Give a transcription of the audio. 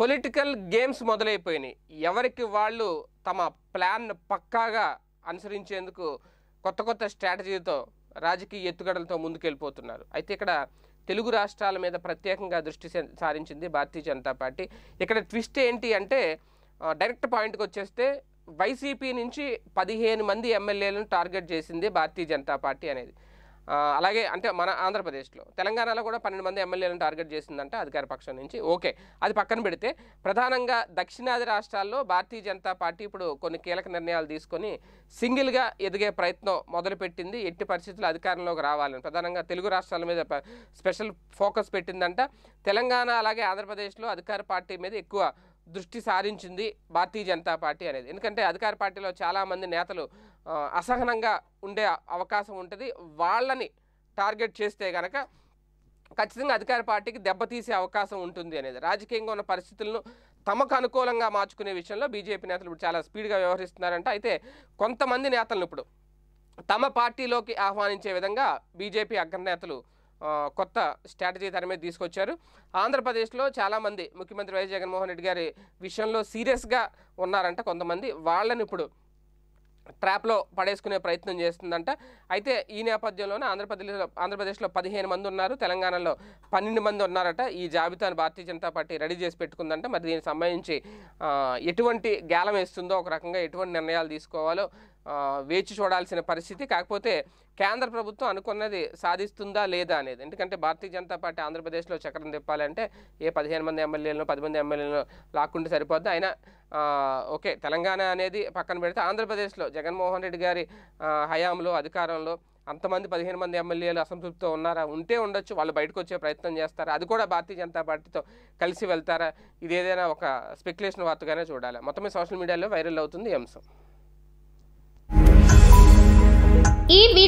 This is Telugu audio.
పొలిటికల్ గేమ్స్ మొదలైపోయినాయి ఎవరికి వాళ్ళు తమ ప్లాన్ పక్కాగా అనుసరించేందుకు కొత్త కొత్త స్ట్రాటజీతో రాజకీయ ఎత్తుగడలతో ముందుకెళ్ళిపోతున్నారు అయితే ఇక్కడ తెలుగు రాష్ట్రాల మీద ప్రత్యేకంగా దృష్టి సారించింది భారతీయ జనతా పార్టీ ఇక్కడ ట్విస్ట్ ఏంటి అంటే డైరెక్ట్ పాయింట్కి వచ్చేస్తే వైసీపీ నుంచి పదిహేను మంది ఎమ్మెల్యేలను టార్గెట్ చేసింది భారతీయ జనతా పార్టీ అనేది అలాగే అంటే మన ఆంధ్రప్రదేశ్లో తెలంగాణలో కూడా పన్నెండు మంది ఎమ్మెల్యేలను టార్గెట్ చేసిందంట అధికార పక్షం నుంచి ఓకే అది పక్కన పెడితే ప్రధానంగా దక్షిణాది రాష్ట్రాల్లో భారతీయ జనతా పార్టీ ఇప్పుడు కొన్ని కీలక నిర్ణయాలు తీసుకొని సింగిల్గా ఎదిగే ప్రయత్నం మొదలుపెట్టింది ఎట్టి పరిస్థితులు అధికారంలోకి రావాలని ప్రధానంగా తెలుగు రాష్ట్రాల మీద స్పెషల్ ఫోకస్ పెట్టిందంట తెలంగాణ అలాగే ఆంధ్రప్రదేశ్లో అధికార పార్టీ మీద ఎక్కువ దృష్టి సారించింది భారతీయ జనతా పార్టీ అనేది ఎందుకంటే అధికార పార్టీలో చాలామంది నేతలు అసహనంగా ఉండే అవకాశం ఉంటుంది వాళ్ళని టార్గెట్ చేస్తే కనుక ఖచ్చితంగా అధికార పార్టీకి దెబ్బతీసే అవకాశం ఉంటుంది అనేది రాజకీయంగా ఉన్న పరిస్థితులను తమకు అనుకూలంగా మార్చుకునే విషయంలో బీజేపీ నేతలు ఇప్పుడు చాలా స్పీడ్గా వ్యవహరిస్తున్నారంట అయితే కొంతమంది నేతలను ఇప్పుడు తమ పార్టీలోకి ఆహ్వానించే విధంగా బీజేపీ అగ్రనేతలు కొత్త స్ట్రాటజీ తన మీద తీసుకొచ్చారు ఆంధ్రప్రదేశ్లో చాలామంది ముఖ్యమంత్రి వైఎస్ జగన్మోహన్ రెడ్డి గారి విషయంలో సీరియస్గా ఉన్నారంట కొంతమంది వాళ్ళని ఇప్పుడు ట్రాప్లో పడేసుకునే ప్రయత్నం చేస్తుందంట అయితే ఈ నేపథ్యంలోనే ఆంధ్రప్రదేశ్లో ఆంధ్రప్రదేశ్లో పదిహేను మంది ఉన్నారు తెలంగాణలో పన్నెండు మంది ఉన్నారట ఈ జాబితాను భారతీయ జనతా పార్టీ రెడీ చేసి పెట్టుకుందంట మరి దీనికి సంబంధించి ఎటువంటి గేలం వేస్తుందో ఒక రకంగా ఎటువంటి నిర్ణయాలు తీసుకోవాలో వేచి చూడాల్సిన పరిస్థితి కాకపోతే కేంద్ర ప్రభుత్వం అనుకున్నది సాధిస్తుందా లేదా అనేది ఎందుకంటే భారతీయ జనతా పార్టీ ఆంధ్రప్రదేశ్లో చక్రం తిప్పాలంటే ఏ పదిహేను మంది ఎమ్మెల్యేలను పది మంది ఎమ్మెల్యేలను లాక్కుంటే సరిపోద్ది అయినా ఓకే తెలంగాణ అనేది పక్కన పెడితే ఆంధ్రప్రదేశ్లో జగన్మోహన్ రెడ్డి గారి హయాంలో అధికారంలో అంతమంది పదిహేను మంది ఎమ్మెల్యేలు అసంతృప్తితో ఉన్నారా ఉంటే ఉండొచ్చు వాళ్ళు బయటకు వచ్చే ప్రయత్నం చేస్తారా అది కూడా భారతీయ జనతా పార్టీతో కలిసి వెళ్తారా ఇదేదైనా ఒక స్పెక్యులేషన్ వార్తగానే చూడాలి మొత్తమే సోషల్ మీడియాలో వైరల్ అవుతుంది ఈ అంశం